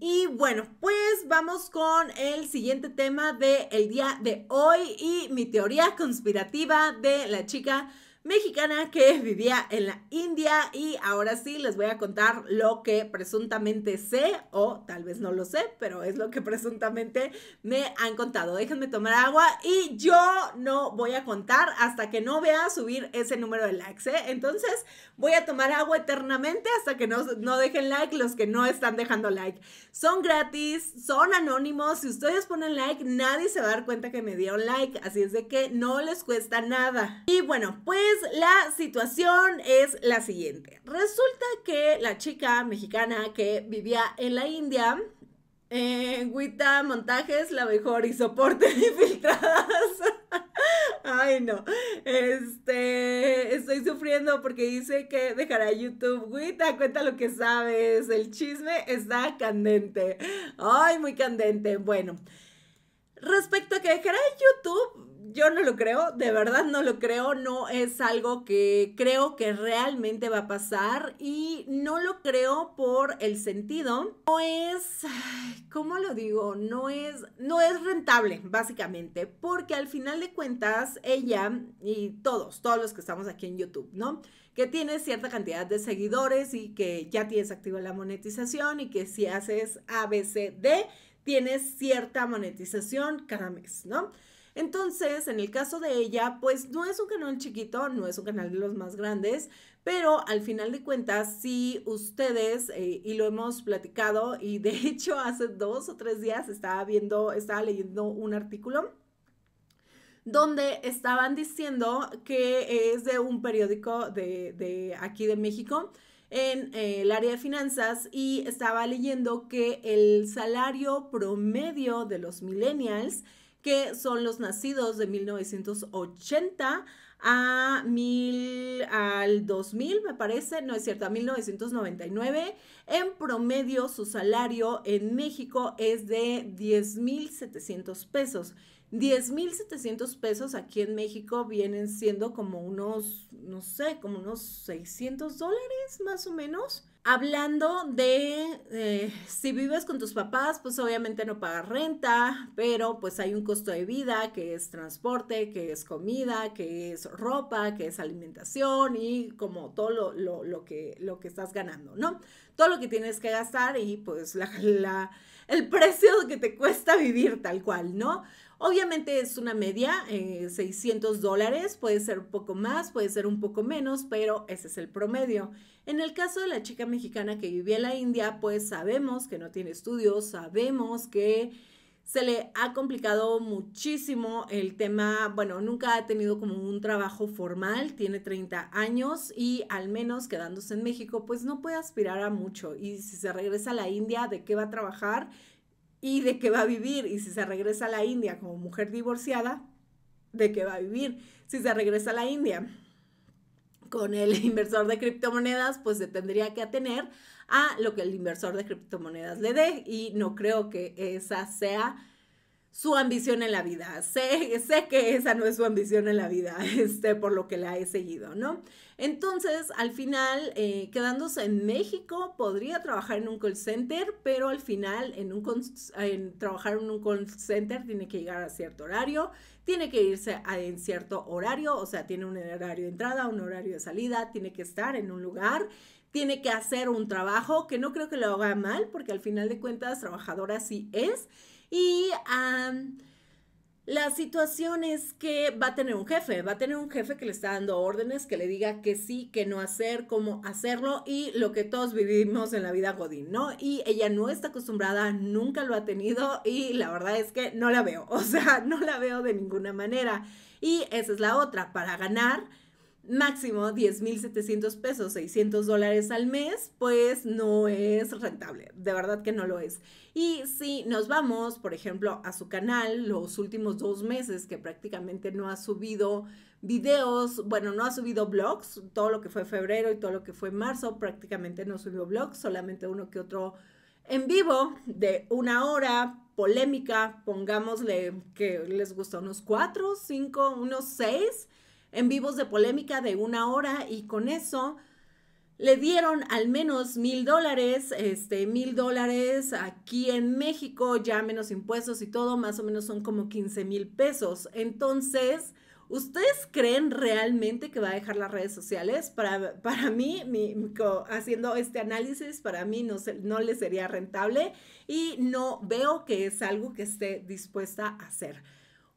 Y bueno, pues vamos con el siguiente tema del el día de hoy y mi teoría conspirativa de la chica mexicana que vivía en la India y ahora sí les voy a contar lo que presuntamente sé o tal vez no lo sé, pero es lo que presuntamente me han contado. Déjenme tomar agua y yo no voy a contar hasta que no vea subir ese número de likes. ¿eh? Entonces voy a tomar agua eternamente hasta que no, dejen like los que no están dejando like. Son gratis, son anónimos. Si ustedes ponen like, nadie se va a dar cuenta que me dieron like. Así es de que no les cuesta nada. Y bueno, pues la situación es la siguiente. Resulta que la chica mexicana que vivía en la India, eh, Guita Montajes, la mejor y soporte infiltradas. Ay, no. Este, estoy sufriendo porque dice que dejará YouTube. Guita, cuenta lo que sabes. El chisme está candente. Ay, muy candente. Bueno, respecto a que dejará YouTube, yo no lo creo, de verdad no lo creo, no es algo que creo que realmente va a pasar y no lo creo por el sentido, no es, ¿cómo lo digo? No es, no es rentable, básicamente, porque al final de cuentas ella y todos, todos los que estamos aquí en YouTube, ¿no? que tienes cierta cantidad de seguidores y que ya tienes activa la monetización y que si haces ABCD, tienes cierta monetización cada mes, ¿no? Entonces, en el caso de ella, pues no es un canal chiquito, no es un canal de los más grandes, pero al final de cuentas, si ustedes, eh, y lo hemos platicado, y de hecho hace dos o tres días estaba viendo, estaba leyendo un artículo donde estaban diciendo que es de un periódico de, aquí de México, en eh, el área de finanzas y estaba leyendo que el salario promedio de los millennials que son los nacidos de 1980 a mil, al 2000, me parece, no es cierto, a 1999. En promedio, su salario en México es de 10,700 pesos. 10,700 pesos aquí en México vienen siendo como unos, no sé, como unos 600 dólares más o menos. Hablando de eh, si vives con tus papás, pues obviamente no pagas renta, pero pues hay un costo de vida que es transporte, que es comida, que es ropa, que es alimentación y como todo lo, que, lo que estás ganando, ¿no? Todo lo que tienes que gastar y pues la, la, el precio que te cuesta vivir tal cual, ¿no? Obviamente es una media, 600 eh, dólares, puede ser un poco más, puede ser un poco menos, pero ese es el promedio. En el caso de la chica mexicana que vivía en la India, pues sabemos que no tiene estudios, sabemos que se le ha complicado muchísimo el tema, bueno, nunca ha tenido como un trabajo formal, tiene 30 años y al menos quedándose en México, pues no puede aspirar a mucho. Y si se regresa a la India, ¿de qué va a trabajar? y de qué va a vivir. Y si se regresa a la India como mujer divorciada, de qué va a vivir. Si se regresa a la India con el inversor de criptomonedas, pues se tendría que atener a lo que el inversor de criptomonedas le dé. Y no creo que esa sea su ambición en la vida. Sé, sé que esa no es su ambición en la vida, este, por lo que la he seguido, ¿no? Entonces, al final, eh, quedándose en México, podría trabajar en un call center, pero al final, en un trabajar en un call center tiene que llegar a cierto horario, tiene que irse a, en cierto horario, o sea, tiene un horario de entrada, un horario de salida, tiene que estar en un lugar tiene que hacer un trabajo que no creo que lo haga mal, porque al final de cuentas trabajadora sí es, y la situación es que va a tener un jefe, va a tener un jefe que le está dando órdenes, que le diga que sí, que no hacer, cómo hacerlo y lo que todos vivimos en la vida Godín, ¿no? Y ella no está acostumbrada, nunca lo ha tenido y la verdad es que no la veo, o sea, no la veo de ninguna manera. Y esa es la otra, para ganar máximo 10,700 pesos, 600 dólares al mes, pues no es rentable, de verdad que no lo es. Y si nos vamos, por ejemplo, a su canal, los últimos dos meses que prácticamente no ha subido videos, bueno, no ha subido blogs, todo lo que fue febrero y todo lo que fue marzo prácticamente no subió blogs, solamente uno que otro en vivo de una hora, polémica, pongámosle que les gusta unos cuatro, cinco, unos seis en vivos de polémica de una hora y con eso le dieron al menos mil dólares, este, mil dólares aquí en México, ya menos impuestos y todo, más o menos son como 15 mil pesos. Entonces, ¿ustedes creen realmente que va a dejar las redes sociales? Para, para mí, haciendo este análisis, para mí no, no le sería rentable y no veo que es algo que esté dispuesta a hacer.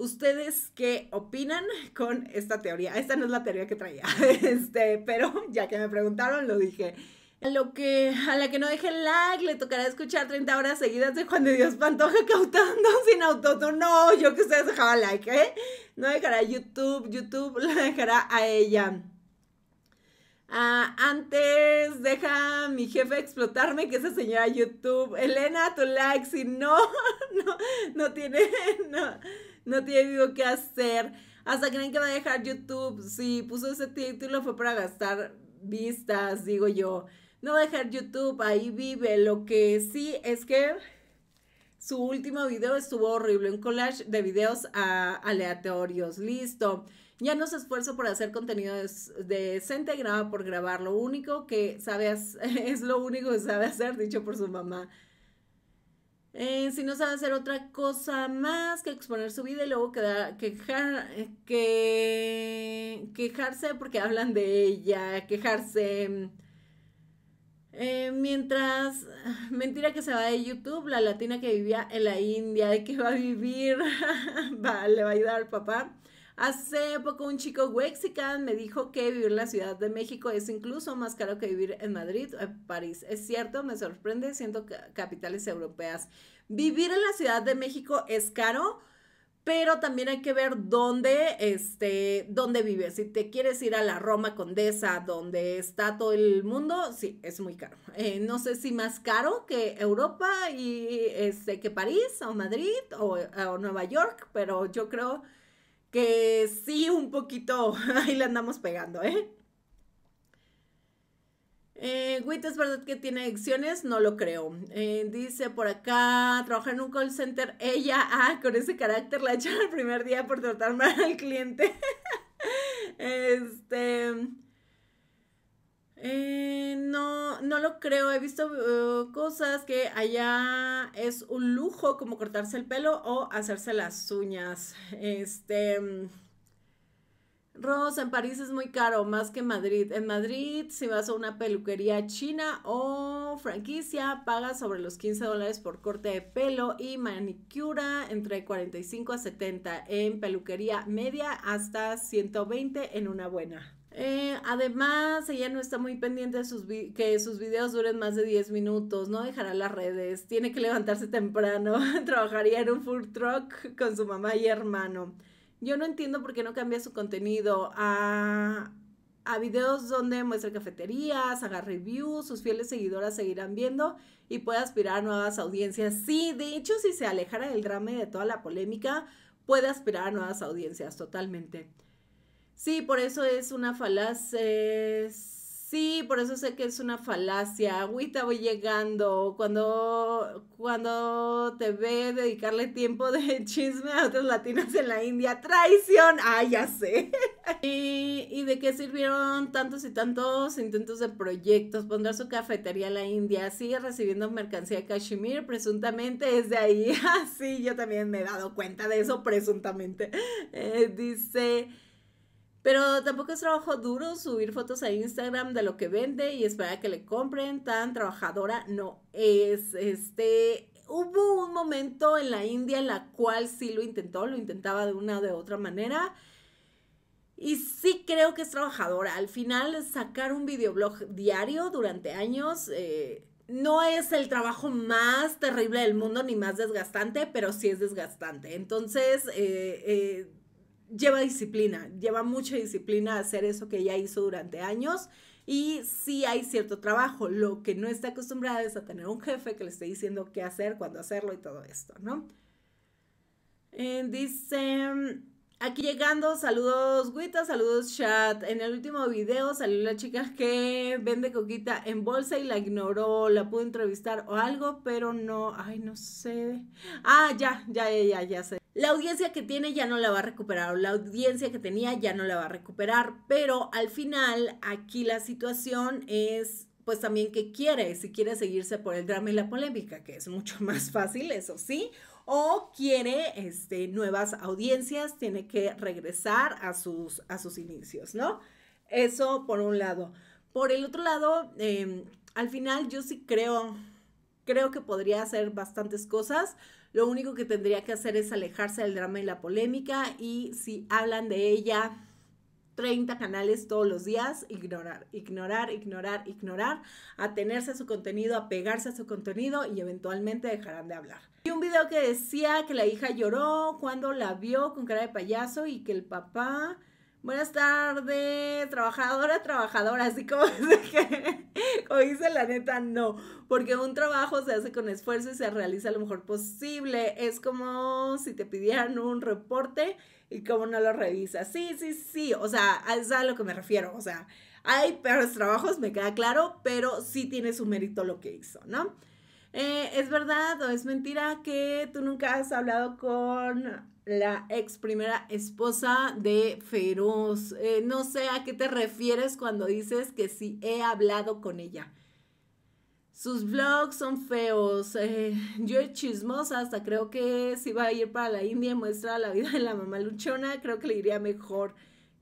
¿Ustedes qué opinan con esta teoría? Esta no es la teoría que traía, este, pero ya que me preguntaron, lo dije. A, lo que, a la que no deje like le tocará escuchar 30 horas seguidas de Juan de Dios Pantoja cautando sin autónomo. No, yo que ustedes dejaba like, ¿eh? No dejará YouTube, YouTube la dejará a ella. Ah, antes deja a mi jefe explotarme, que esa señora YouTube. Elena, tu like, si no, no, tiene, no, no tiene vivo que hacer. Hasta creen que va a dejar YouTube. Si puso ese título fue para gastar vistas, digo yo. No va a dejar YouTube, ahí vive. Lo que sí es que su último video estuvo horrible, un collage de videos ah, aleatorios. Listo. Ya no se esfuerza por hacer contenido decente, graba por grabar. Lo único que sabe es lo único que sabe hacer, dicho por su mamá. Eh, si no sabe hacer otra cosa más que exponer su vida y luego que, quejarse porque hablan de ella, quejarse. Eh, mientras, ah, mentira que se va de YouTube, la latina que vivía en la India, de que va a vivir, va, le va a ayudar al papá. Hace poco un chico mexicano me dijo que vivir en la Ciudad de México es incluso más caro que vivir en Madrid o eh, en París. Es cierto, me sorprende siendo capitales europeas. Vivir en la Ciudad de México es caro, pero también hay que ver dónde, este, dónde vives. Si te quieres ir a la Roma Condesa, donde está todo el mundo, sí, es muy caro. Eh, no sé si más caro que Europa y este, que París o Madrid o Nueva York, pero yo creo que sí un poquito ahí la andamos pegando, ¿eh? Eh, ¿es verdad que tiene adicciones? No lo creo. Eh, dice por acá, trabajar en un call center. Ella, ah, con ese carácter la echan el primer día por tratar mal al cliente. este, eh, no, no lo creo. He visto uh, cosas que allá es un lujo como cortarse el pelo o hacerse las uñas. Este. Mm, Rosa, en París es muy caro, más que Madrid. En Madrid, si vas a una peluquería china o franquicia, pagas sobre los 15 dólares por corte de pelo y manicura entre 45 a 70. En peluquería media hasta 120 en una buena. Eh, además, ella no está muy pendiente de sus que sus videos duren más de 10 minutos, no dejará las redes, tiene que levantarse temprano, trabajaría en un food truck con su mamá y hermano. Yo no entiendo por qué no cambia su contenido a, a videos donde muestra cafeterías, haga reviews, sus fieles seguidoras seguirán viendo y puede aspirar a nuevas audiencias. Sí, de hecho, si se alejara del drama de toda la polémica, puede aspirar a nuevas audiencias totalmente. Sí, por eso es una falacia. Sí, por eso sé que es una falacia. Agüita, voy llegando. Cuando, cuando te ve dedicarle tiempo de chisme a otras latinas en la India. Traición. Ah, ya sé. ¿Y, de qué sirvieron tantos y tantos intentos de proyectos? Pondrá su cafetería en la India. Sigue recibiendo mercancía de Kashmir. Presuntamente es de ahí. Ah, sí, yo también me he dado cuenta de eso presuntamente. Eh, dice... Pero tampoco es trabajo duro subir fotos a Instagram de lo que vende y esperar a que le compren. Tan trabajadora no es. Este, hubo un momento en la India en la cual sí lo intentó, lo intentaba de una o de otra manera. Y sí creo que es trabajadora. Al final, sacar un videoblog diario durante años eh, no es el trabajo más terrible del mundo ni más desgastante, pero sí es desgastante. Entonces, eh, eh, lleva disciplina, lleva mucha disciplina hacer eso que ella hizo durante años y sí hay cierto trabajo. Lo que no está acostumbrada es a tener un jefe que le esté diciendo qué hacer, cuándo hacerlo y todo esto, ¿no? Eh, dice... Aquí llegando, saludos Guita, saludos chat. En el último video salió la chica que vende coquita en bolsa y la ignoró, la pudo entrevistar o algo, pero no, ay, no sé. Ah, ya, ya, ya, ya, ya sé la audiencia que tiene ya no la va a recuperar o la audiencia que tenía ya no la va a recuperar, pero al final aquí la situación es pues también que quiere, si quiere seguirse por el drama y la polémica, que es mucho más fácil, eso sí, o quiere este, nuevas audiencias, tiene que regresar a sus, a sus inicios, ¿no? Eso por un lado. Por el otro lado, em, al final yo sí creo creo que podría hacer bastantes cosas. Lo único que tendría que hacer es alejarse del drama y la polémica y si hablan de ella 30 canales todos los días, ignorar, ignorar, ignorar, ignorar, atenerse a su contenido, apegarse a su contenido y eventualmente dejarán de hablar. Y un video que decía que la hija lloró cuando la vio con cara de payaso y que el papá Buenas tardes, trabajadora, trabajadora, así como, dice la neta, no, porque un trabajo se hace con esfuerzo y se realiza lo mejor posible. Es como si te pidieran un reporte y como no lo revisas. Sí, sí, sí, o sea, es a lo que me refiero, o sea, hay peores trabajos, me queda claro, pero sí tiene su mérito lo que hizo, ¿no? Eh, ¿Es verdad o es mentira que tú nunca has hablado con la ex primera esposa de Feroz. Eh, no sé a qué te refieres cuando dices que sí he hablado con ella. Sus vlogs son feos. Eh, yo he chismosa, hasta creo que si va a ir para la India y muestra la vida de la mamá luchona, creo que le iría mejor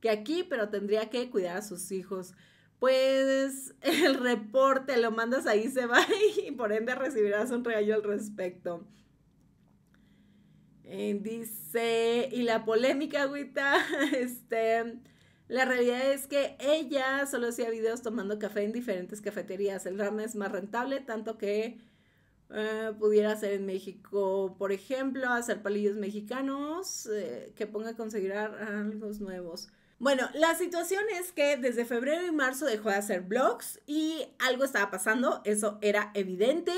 que aquí, pero tendría que cuidar a sus hijos. Pues el reporte lo mandas ahí, se va y por ende recibirás un regalo al respecto. Eh, dice, y la polémica, agüita, este, la realidad es que ella solo hacía videos tomando café en diferentes cafeterías. El ramen es más rentable, tanto que eh, pudiera hacer en México, por ejemplo, hacer palillos mexicanos, eh, que ponga a conseguir algo nuevos. Bueno, la situación es que desde febrero y marzo dejó de hacer blogs y algo estaba pasando, eso era evidente.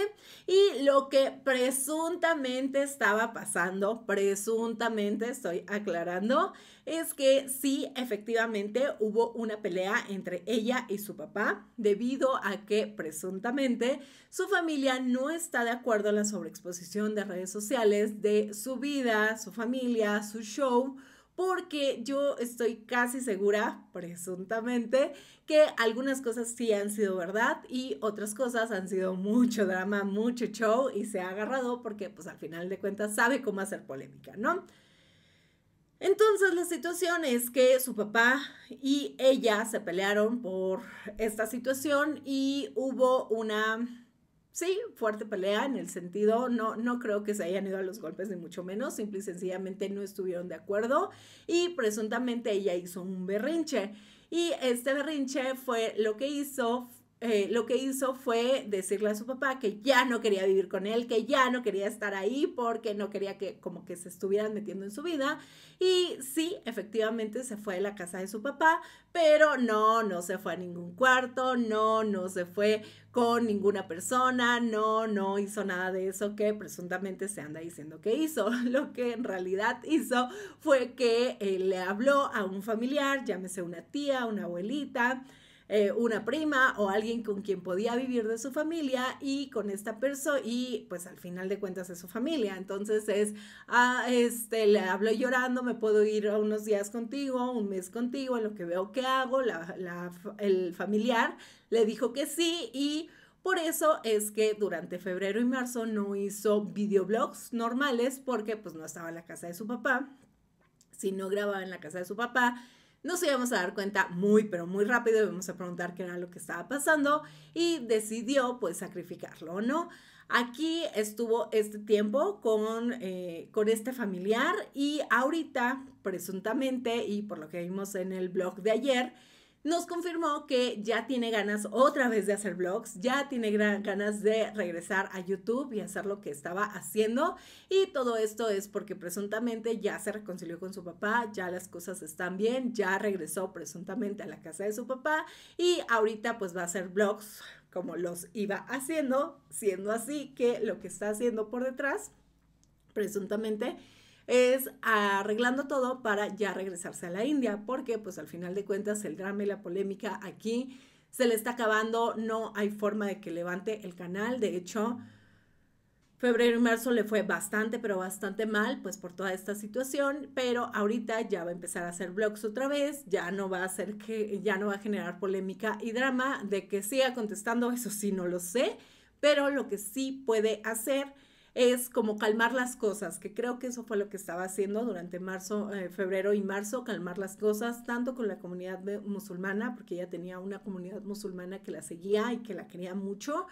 Y lo que presuntamente estaba pasando, presuntamente estoy aclarando, es que sí, efectivamente hubo una pelea entre ella y su papá debido a que presuntamente su familia no está de acuerdo en la sobreexposición de redes sociales de su vida, su familia, su show porque yo estoy casi segura, presuntamente, que algunas cosas sí han sido verdad y otras cosas han sido mucho drama, mucho show y se ha agarrado porque pues al final de cuentas sabe cómo hacer polémica, ¿no? Entonces la situación es que su papá y ella se pelearon por esta situación y hubo una sí, fuerte pelea en el sentido, no, no creo que se hayan ido a los golpes ni mucho menos, simple y sencillamente no estuvieron de acuerdo y presuntamente ella hizo un berrinche. Y este berrinche fue lo que hizo eh, lo que hizo fue decirle a su papá que ya no quería vivir con él, que ya no quería estar ahí porque no quería que como que se estuvieran metiendo en su vida. Y sí, efectivamente se fue a la casa de su papá, pero no, no se fue a ningún cuarto, no, no se fue con ninguna persona, no, no hizo nada de eso que presuntamente se anda diciendo que hizo. Lo que en realidad hizo fue que eh, le habló a un familiar, llámese una tía, una abuelita, eh, una prima o alguien con quien podía vivir de su familia y con esta persona, y pues al final de cuentas es su familia. Entonces es, ah, este, le hablo llorando, me puedo ir a unos días contigo, un mes contigo, a lo que veo que hago, el familiar le dijo que sí y... Por eso es que durante febrero y marzo no hizo videoblogs normales porque pues no estaba en la casa de su papá, sino grababa en la casa de su papá, nos íbamos a dar cuenta muy, pero muy rápido, íbamos a preguntar qué era lo que estaba pasando y decidió pues sacrificarlo, o ¿no? Aquí estuvo este tiempo con, eh, con este familiar y ahorita, presuntamente, y por lo que vimos en el blog de ayer, nos confirmó que ya tiene ganas otra vez de hacer vlogs, ya tiene gran ganas de regresar a YouTube y hacer lo que estaba haciendo. Y todo esto es porque presuntamente ya se reconcilió con su papá, ya las cosas están bien, ya regresó presuntamente a la casa de su papá y ahorita pues va a hacer vlogs como los iba haciendo, siendo así que lo que está haciendo por detrás, presuntamente, es arreglando todo para ya regresarse a la India, porque pues al final de cuentas el drama y la polémica aquí se le está acabando, no hay forma de que levante el canal, de hecho... Febrero y marzo le fue bastante, pero bastante mal, pues por toda esta situación, pero ahorita ya va a empezar a hacer vlogs otra vez, ya no va a hacer que, ya no va a generar polémica y drama de que siga contestando, eso sí no lo sé, pero lo que sí puede hacer es como calmar las cosas, que creo que eso fue lo que estaba haciendo durante marzo, eh, febrero y marzo, calmar las cosas, tanto con la comunidad musulmana, porque ella tenía una comunidad musulmana que la seguía y que la quería mucho,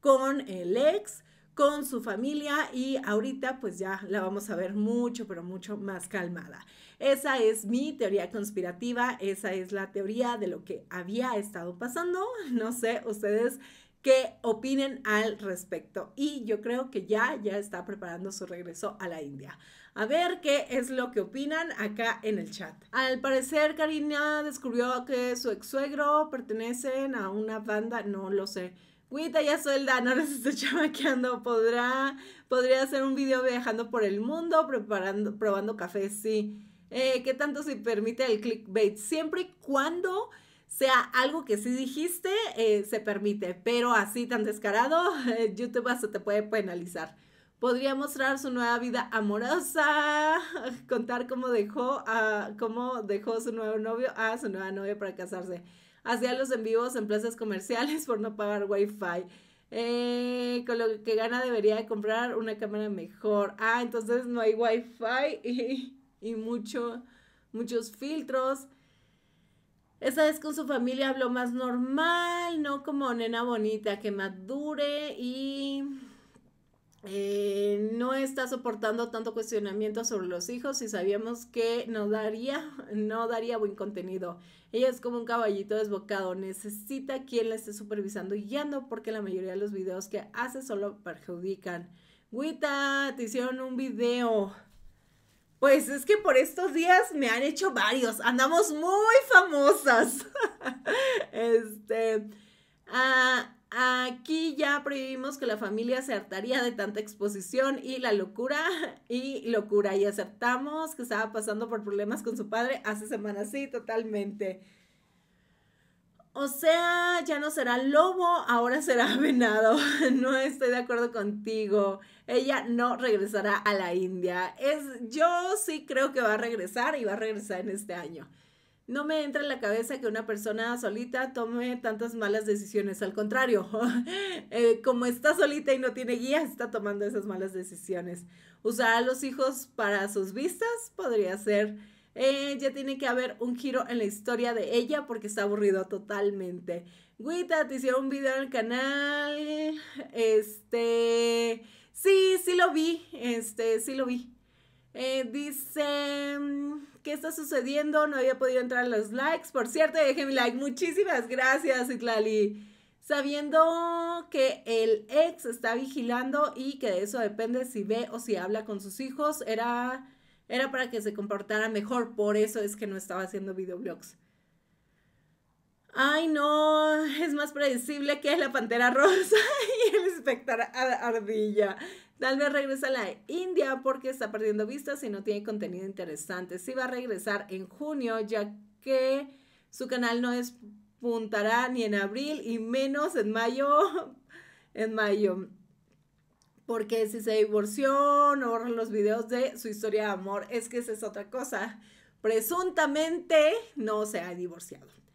con el ex, con su familia y ahorita pues ya la vamos a ver mucho, pero mucho más calmada. Esa es mi teoría conspirativa, esa es la teoría de lo que había estado pasando. No sé, ustedes que opinen al respecto. Y yo creo que ya, ya está preparando su regreso a la India. A ver qué es lo que opinan acá en el chat. Al parecer, Karina descubrió que su ex suegro pertenece a una banda, no lo sé. Guita ya suelda, no les estoy chamaqueando. Podrá, podría hacer un video viajando por el mundo, preparando, probando café, sí. Eh, ¿Qué tanto se permite el clickbait? Siempre y cuando sea algo que sí dijiste, eh, se permite, pero así tan descarado, YouTube hasta te puede penalizar. Podría mostrar su nueva vida amorosa, contar cómo dejó, a, cómo dejó su nuevo novio a su nueva novia para casarse. Hacía los en vivos en plazas comerciales por no pagar wifi. Eh, con lo que gana debería comprar una cámara mejor. Ah, entonces no hay wifi y, y mucho, muchos filtros. Esta vez con su familia habló más normal, no como nena bonita, que madure y eh, no está soportando tanto cuestionamiento sobre los hijos y sabíamos que no daría, no daría buen contenido. Ella es como un caballito desbocado, necesita quien la esté supervisando y no porque la mayoría de los videos que hace solo perjudican. Wita, te hicieron un video. Pues es que por estos días me han hecho varios, andamos muy famosas. este, ah, aquí ya prohibimos que la familia se hartaría de tanta exposición y la locura y locura y acertamos que estaba pasando por problemas con su padre hace semanas, sí, totalmente. O sea, ya no será lobo, ahora será venado. no estoy de acuerdo contigo ella no regresará a la India. Es, yo sí creo que va a regresar y va a regresar en este año. No me entra en la cabeza que una persona solita tome tantas malas decisiones. Al contrario, eh, como está solita y no tiene guía, está tomando esas malas decisiones. Usar a los hijos para sus vistas podría ser. Eh, ya tiene que haber un giro en la historia de ella porque está aburrido totalmente. Guita, te hicieron un video en el canal. Este Sí, sí lo vi, este, sí lo vi. Eh, dice, mm, ¿qué está sucediendo? No había podido entrar a los likes. Por cierto, dejé mi like. Muchísimas gracias, Itlali. Sabiendo que el ex está vigilando y que de eso depende si ve o si habla con sus hijos, era, era para que se comportara mejor. Por eso es que no estaba haciendo videoblogs ay no, es más predecible que es la pantera rosa y el espectador ardilla. Tal vez regresa a la India porque está perdiendo vistas y no tiene contenido interesante. Sí va a regresar en junio ya que su canal no despuntará ni en abril y menos en mayo. En mayo. Porque si se divorció, no borra los videos de su historia de amor. Es que esa es otra cosa. Presuntamente no se ha divorciado.